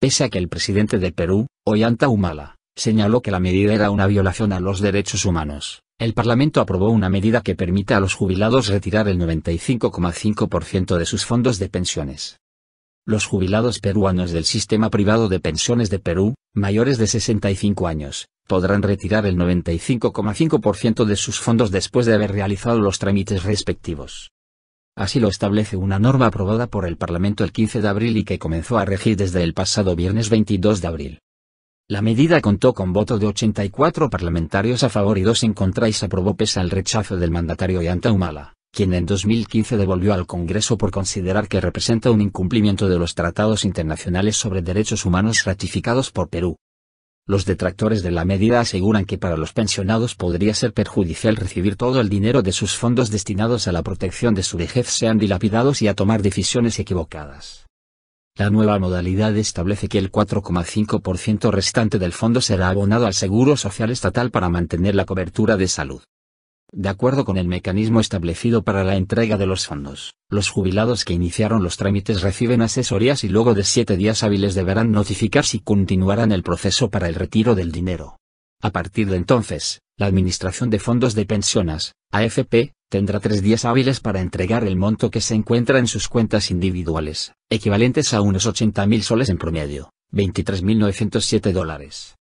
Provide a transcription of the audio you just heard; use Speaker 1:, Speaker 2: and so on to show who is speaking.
Speaker 1: pese a que el presidente de Perú, Ollanta Humala, señaló que la medida era una violación a los derechos humanos. El Parlamento aprobó una medida que permite a los jubilados retirar el 95,5% de sus fondos de pensiones. Los jubilados peruanos del sistema privado de pensiones de Perú, mayores de 65 años, podrán retirar el 95,5% de sus fondos después de haber realizado los trámites respectivos. Así lo establece una norma aprobada por el Parlamento el 15 de abril y que comenzó a regir desde el pasado viernes 22 de abril. La medida contó con voto de 84 parlamentarios a favor y dos en contra y se aprobó pese al rechazo del mandatario Yanta Humala, quien en 2015 devolvió al Congreso por considerar que representa un incumplimiento de los tratados internacionales sobre derechos humanos ratificados por Perú. Los detractores de la medida aseguran que para los pensionados podría ser perjudicial recibir todo el dinero de sus fondos destinados a la protección de su vejez sean dilapidados y a tomar decisiones equivocadas. La nueva modalidad establece que el 4,5% restante del fondo será abonado al Seguro Social Estatal para mantener la cobertura de salud. De acuerdo con el mecanismo establecido para la entrega de los fondos, los jubilados que iniciaron los trámites reciben asesorías y luego de siete días hábiles deberán notificar si continuarán el proceso para el retiro del dinero. A partir de entonces, la Administración de Fondos de Pensiones, AFP, tendrá tres días hábiles para entregar el monto que se encuentra en sus cuentas individuales, equivalentes a unos 80.000 soles en promedio, 23.907 dólares.